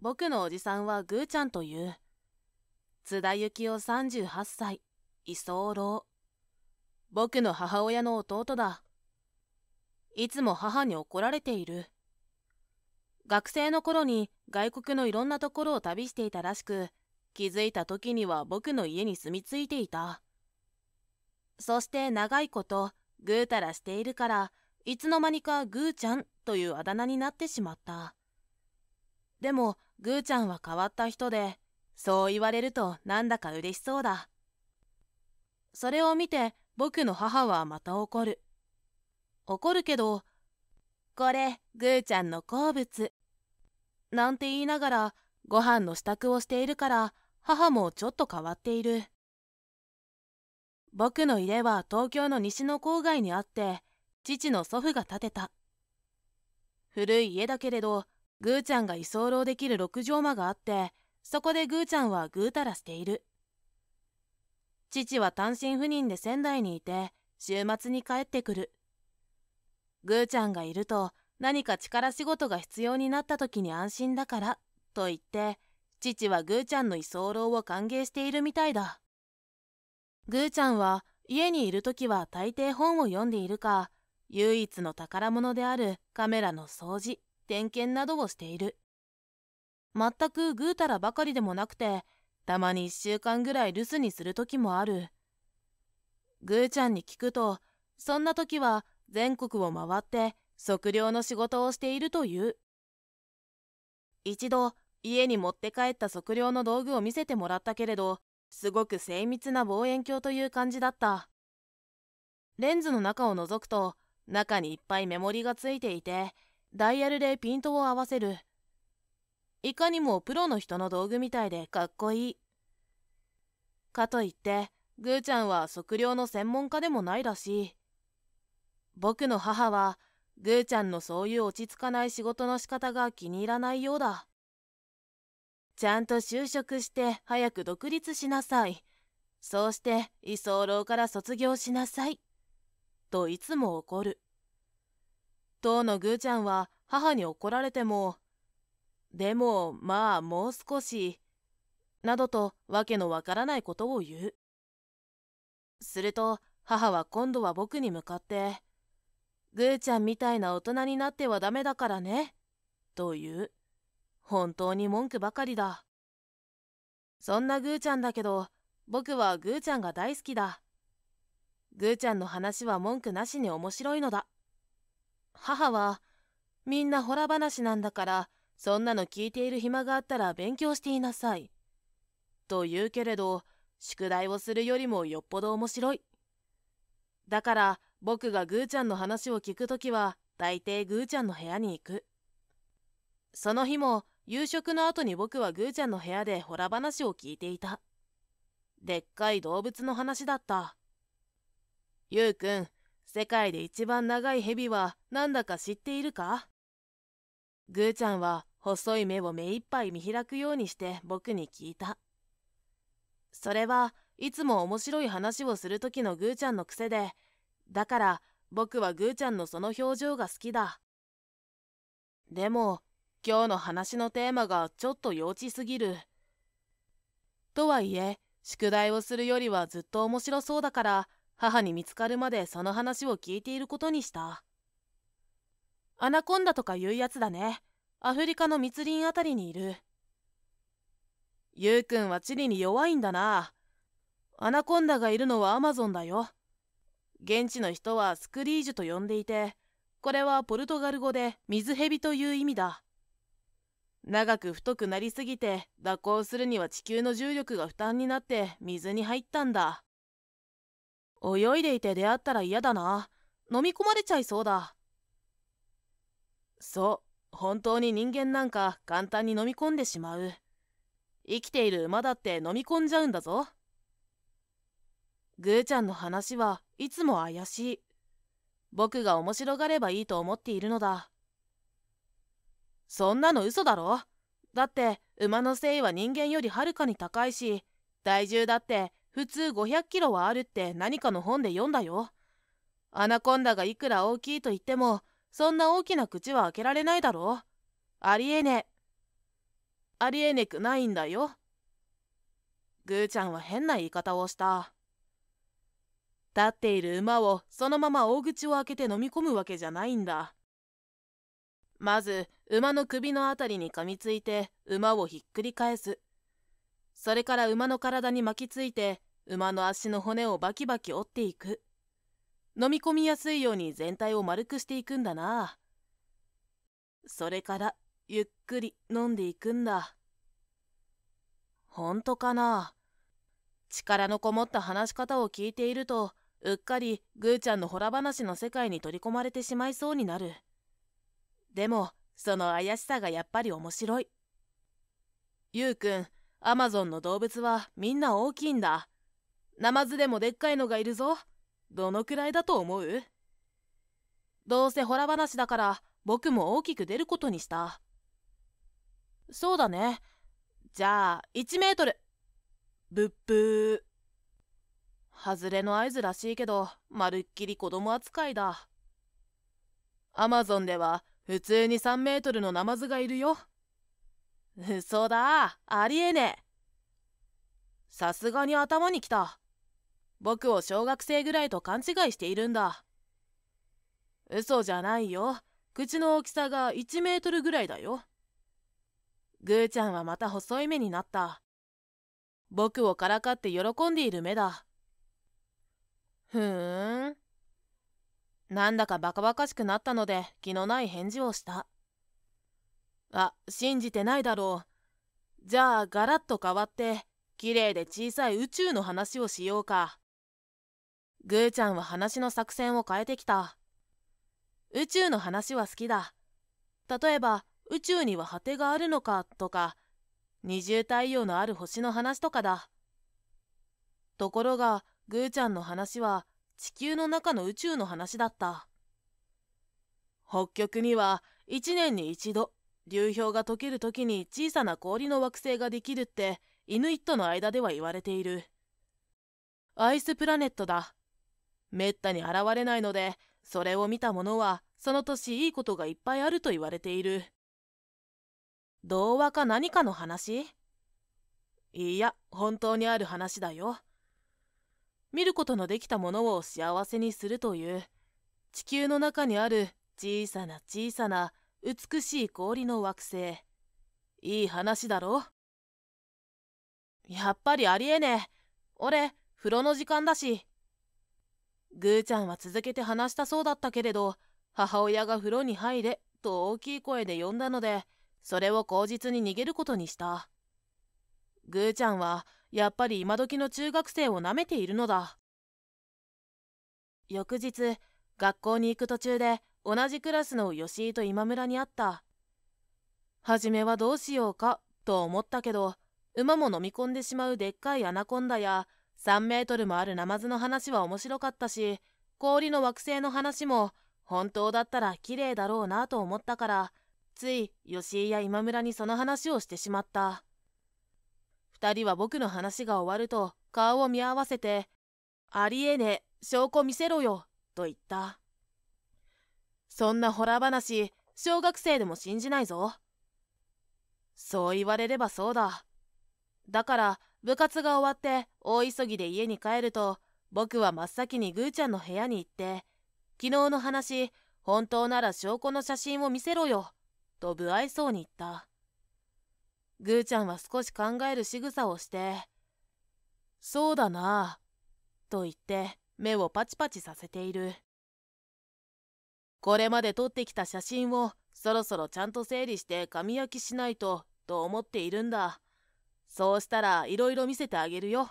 僕のおじさんはぐーちゃんという。津田幸雄38歳、居候。僕の母親の弟だ。いつも母に怒られている。学生の頃に外国のいろんなところを旅していたらしく、気づいた時には僕の家に住み着いていた。そして長いこと、ぐうたらしているから、いつの間にかぐーちゃんというあだ名になってしまった。でも、ぐーちゃんは変わった人で、そう言われるとなんだか嬉しそうだ。それを見て僕の母はまた怒る。怒るけど、これ、ぐーちゃんの好物。なんて言いながら、ご飯の支度をしているから、母もちょっと変わっている。僕の家は東京の西の郊外にあって、父の祖父が建てた。古い家だけれど、ぐーちゃんが居候できる六畳間があって、そこでぐーちゃんはぐうたらしている。父は単身赴任で仙台にいて、週末に帰ってくる。ぐーちゃんがいると、何か力仕事が必要になった時に安心だから、と言って、父はぐーちゃんの居候を歓迎しているみたいだ。ぐーちゃんは、家にいる時は大抵本を読んでいるか、唯一の宝物であるカメラの掃除、点検などをしている。全くぐうたらばかりでもなくて、たまに1週間ぐらい留守にする時もある。ぐーちゃんに聞くと、そんな時は全国を回って測量の仕事をしているという。一度家に持って帰った測量の道具を見せてもらったけれど、すごく精密な望遠鏡という感じだった。レンズの中を覗くと、中にいっぱいメモリがついていて、ダイヤルでピントを合わせる。いかにもプロの人の道具みたいでかっこいい。かといって、ぐーちゃんは測量の専門家でもないらしい。僕の母は、ぐーちゃんのそういう落ち着かない仕事の仕方が気に入らないようだ。ちゃんと就職して早く独立しなさい。そうして居候から卒業しなさい。といつも怒る。当のぐーちゃんは母に怒られても、でもまあもう少し、などとわけのわからないことを言う。すると母は今度は僕に向かって、ぐーちゃんみたいな大人になってはダメだからね、と言う。本当に文句ばかりだ。そんなぐーちゃんだけど、僕はぐーちゃんが大好きだ。ぐーちゃんの話は文句なしに面白いのだ。母は、みんなほら話なんだから、そんなの聞いている暇があったら勉強していなさい。と言うけれど、宿題をするよりもよっぽど面白い。だから、僕がぐーちゃんの話を聞くときは、大抵ぐーちゃんの部屋に行く。その日も、夕食の後に僕はぐーちゃんの部屋でほら話を聞いていた。でっかい動物の話だった。ゆうくん、世界で一番長い蛇は何だか知っているかぐーちゃんは細い目を目いっぱい見開くようにして僕に聞いた。それはいつも面白い話をする時のぐーちゃんの癖で、だから僕はぐーちゃんのその表情が好きだ。でも、今日の話のテーマがちょっと幼稚すぎる。とはいえ、宿題をするよりはずっと面白そうだから、母に見つかるまでその話を聞いていることにしたアナコンダとかいうやつだねアフリカの密林あたりにいるゆうくんは地理に弱いんだなアナコンダがいるのはアマゾンだよ現地の人はスクリージュと呼んでいてこれはポルトガル語で水蛇という意味だ長く太くなりすぎて蛇行するには地球の重力が負担になって水に入ったんだ泳いでいて出会ったら嫌だな飲み込まれちゃいそうだそう本当に人間なんか簡単に飲み込んでしまう生きている馬だって飲み込んじゃうんだぞぐーちゃんの話はいつも怪しい僕が面白がればいいと思っているのだそんなの嘘だろだって馬の性は人間よりはるかに高いし体重だって普通500キロはあるって何かの本で読んだよ。アナコンダがいくら大きいと言っても、そんな大きな口は開けられないだろ。ありえねありえねくないんだよ。ぐーちゃんは変な言い方をした。立っている馬をそのまま大口を開けて飲み込むわけじゃないんだ。まず馬の首の辺りに噛みついて馬をひっくり返す。それから馬の体に巻きついて、馬の足の骨をバキバキ折っていく。飲み込みやすいように全体を丸くしていくんだな。それから、ゆっくり飲んでいくんだ。ほんとかな力のこもった話し方を聞いていると、うっかりぐーちゃんのほら話の世界に取り込まれてしまいそうになる。でも、その怪しさがやっぱり面白い。ゆうくん、アマゾンの動物はみんな大きいんだナマズでもでっかいのがいるぞどのくらいだと思うどうせほら話だから僕も大きく出ることにしたそうだねじゃあ1メートルブッブー外れの合図らしいけどまるっきり子供扱いだアマゾンでは普通に3メートルのナマズがいるよ嘘 だありえねえさすがに頭にきた僕を小学生ぐらいと勘違いしているんだ嘘じゃないよ口の大きさが1メートルぐらいだよぐーちゃんはまた細い目になった僕をからかって喜んでいる目だふーんなんだかバカバカしくなったので気のない返事をしたあ、信じてないだろう。じゃあ、ガラッと変わって、綺麗で小さい宇宙の話をしようか。ぐーちゃんは話の作戦を変えてきた。宇宙の話は好きだ。例えば、宇宙には果てがあるのかとか、二重太陽のある星の話とかだ。ところが、ぐーちゃんの話は地球の中の宇宙の話だった。北極には一年に一度流氷が溶ける時に小さな氷の惑星ができるってイヌイットの間では言われているアイスプラネットだめったに現れないのでそれを見た者はその年いいことがいっぱいあると言われている童話か何かの話いや本当にある話だよ見ることのできたものを幸せにするという地球の中にある小さな小さな美しい氷の惑星。いい話だろやっぱりありえねえ。俺、風呂の時間だし。ぐーちゃんは続けて話したそうだったけれど、母親が風呂に入れと大きい声で呼んだので、それを口実に逃げることにした。ぐーちゃんは、やっぱり今時の中学生をなめているのだ。翌日、学校に行く途中で同じクラスの吉井と今村に会った。初めはどうしようかと思ったけど、馬も飲み込んでしまうでっかいアナコンダや、3メートルもあるナマズの話は面白かったし、氷の惑星の話も、本当だったら綺麗だろうなと思ったから、つい吉井や今村にその話をしてしまった。2人は僕の話が終わると顔を見合わせて、ありえねえ、証拠見せろよ、と言った。そんなホラー話、小学生でも信じないぞ。そう言われればそうだ。だから、部活が終わって大急ぎで家に帰ると、僕は真っ先にぐーちゃんの部屋に行って、昨日の話、本当なら証拠の写真を見せろよ、と不愛想に言った。ぐーちゃんは少し考える仕草をして、そうだなと言って目をパチパチさせている。これまで撮ってきた写真をそろそろちゃんと整理して紙焼きしないとと思っているんだそうしたらいろいろ見せてあげるよ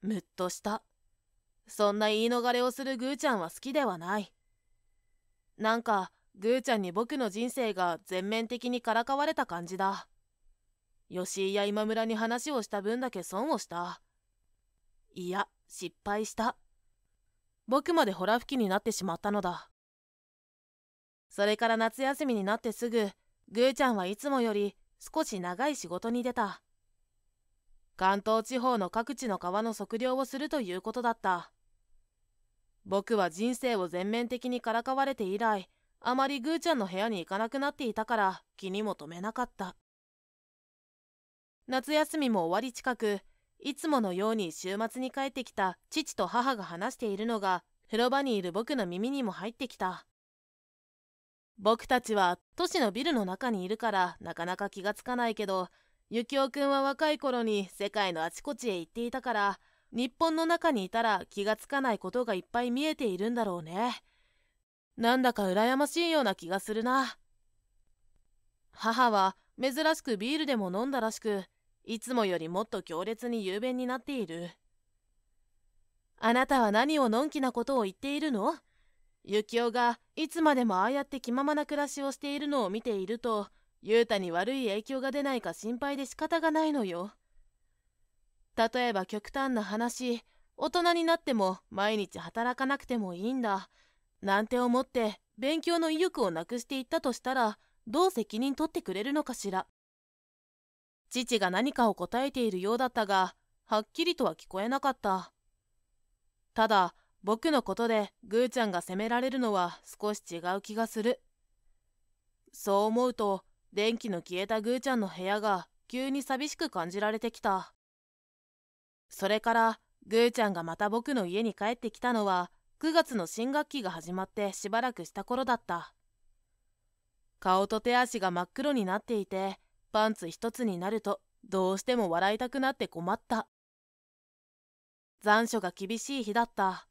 むっとしたそんな言い逃れをするぐーちゃんは好きではないなんかぐーちゃんに僕の人生が全面的にからかわれた感じだ吉井や今村に話をした分だけ損をしたいや失敗した僕までホラ吹きになってしまったのだそれから夏休みになってすぐぐーちゃんはいつもより少し長い仕事に出た関東地方の各地の川の測量をするということだった僕は人生を全面的にからかわれて以来あまりぐーちゃんの部屋に行かなくなっていたから気にも留めなかった夏休みも終わり近くいつものように週末に帰ってきた父と母が話しているのが風呂場にいる僕の耳にも入ってきた。僕たちは都市のビルの中にいるからなかなか気がつかないけど、幸男君くんは若い頃に世界のあちこちへ行っていたから、日本の中にいたら気がつかないことがいっぱい見えているんだろうね。なんだか羨ましいような気がするな。母は珍しくビールでも飲んだらしく、いつもよりもっと強烈に雄弁になっている。あなたは何をのんきなことを言っているの幸男がいつまでもああやって気ままな暮らしをしているのを見ていると、雄太に悪い影響が出ないか心配で仕方がないのよ。例えば極端な話、大人になっても毎日働かなくてもいいんだ。なんて思って勉強の意欲をなくしていったとしたら、どう責任取ってくれるのかしら。父が何かを答えているようだったが、はっきりとは聞こえなかった。ただ、僕のことでぐーちゃんが責められるのは少し違う気がする。そう思うと、電気の消えたぐーちゃんの部屋が急に寂しく感じられてきた。それから、ぐーちゃんがまた僕の家に帰ってきたのは、9月の新学期が始まってしばらくした頃だった。顔と手足が真っ黒になっていて、パンツ一つになるとどうしても笑いたくなって困った残暑が厳しい日だった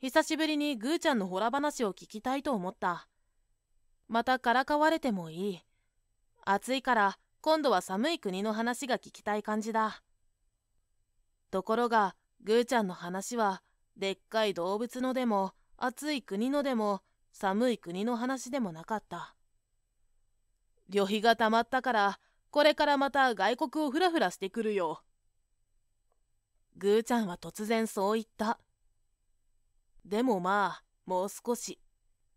久しぶりにぐーちゃんのほら話を聞きたいと思ったまたからかわれてもいい暑いから今度は寒い国の話が聞きたい感じだところがぐーちゃんの話はでっかい動物のでも暑い国のでも寒い国の話でもなかった旅費がたまったからこれからまた外国をふらふらしてくるよぐーちゃんは突然そう言ったでもまあもう少し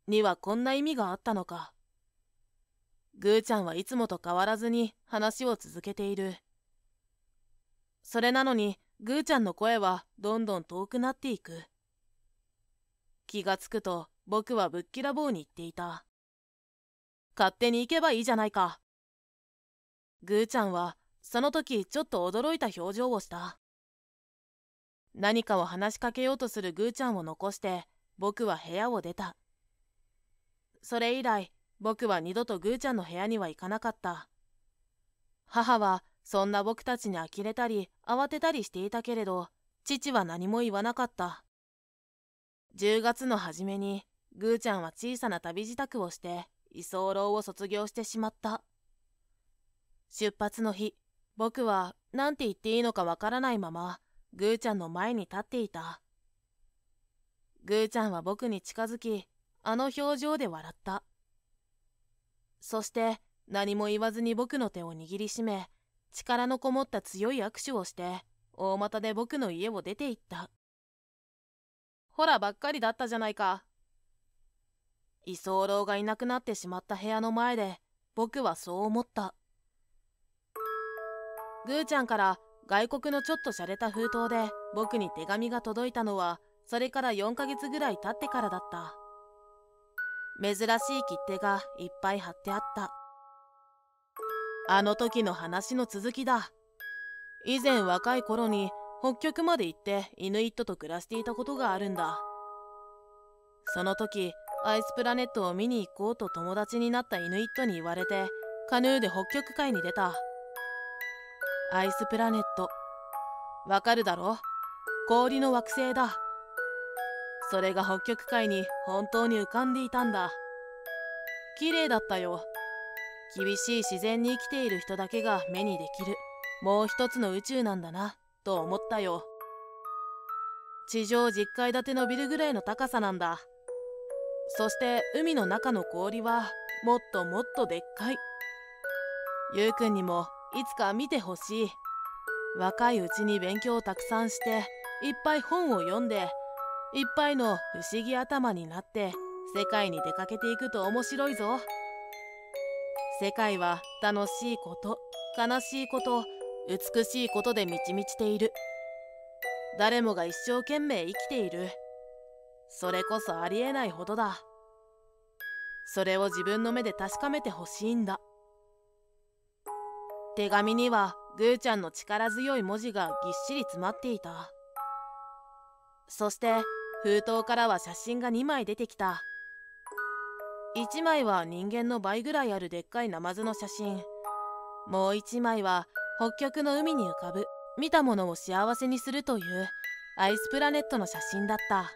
にはこんな意味があったのかぐーちゃんはいつもと変わらずに話を続けているそれなのにぐーちゃんの声はどんどん遠くなっていく気がつくと僕はぶっきらぼうに言っていた勝手に行けばいいじゃないか。ぐーちゃんは、その時ちょっと驚いた表情をした。何かを話しかけようとするぐーちゃんを残して、僕は部屋を出た。それ以来、僕は二度とぐーちゃんの部屋には行かなかった。母は、そんな僕たちに呆れたり、慌てたりしていたけれど、父は何も言わなかった。10月の初めに、ぐーちゃんは小さな旅支度をして、居候を卒業してしまった。出発の日、僕は何て言っていいのかわからないまま、ぐーちゃんの前に立っていた。ぐーちゃんは僕に近づき、あの表情で笑った。そして何も言わずに僕の手を握りしめ、力のこもった強い握手をして、大股で僕の家を出て行った。ほらばっかりだったじゃないか。居候がいなくなってしまった部屋の前で僕はそう思ったぐーちゃんから外国のちょっと洒落た封筒で僕に手紙が届いたのはそれから4ヶ月ぐらい経ってからだった珍しい切手がいっぱい貼ってあったあの時の話の続きだ以前若い頃に北極まで行ってイヌイットと暮らしていたことがあるんだその時アイスプラネットを見に行こうと友達になったイヌイットに言われてカヌーで北極海に出たアイスプラネットわかるだろ氷の惑星だそれが北極海に本当に浮かんでいたんだ綺麗だったよ厳しい自然に生きている人だけが目にできるもう一つの宇宙なんだなと思ったよ地上10階建てのビルぐらいの高さなんだそして海の中の氷はもっともっとでっかいゆうくんにもいつか見てほしい若いうちに勉強をたくさんしていっぱい本を読んでいっぱいの不思議頭になって世界に出かけていくと面白いぞ世界は楽しいこと悲しいこと美しいことで満ち満ちている誰もが一生懸命生きているそれこそありえないほどだそれを自分の目で確かめてほしいんだ手紙にはぐーちゃんの力強い文字がぎっしり詰まっていたそして封筒からは写真が2枚出てきた1枚は人間の倍ぐらいあるでっかいナマズの写真もう1枚は北極の海に浮かぶ見たものを幸せにするというアイスプラネットの写真だった。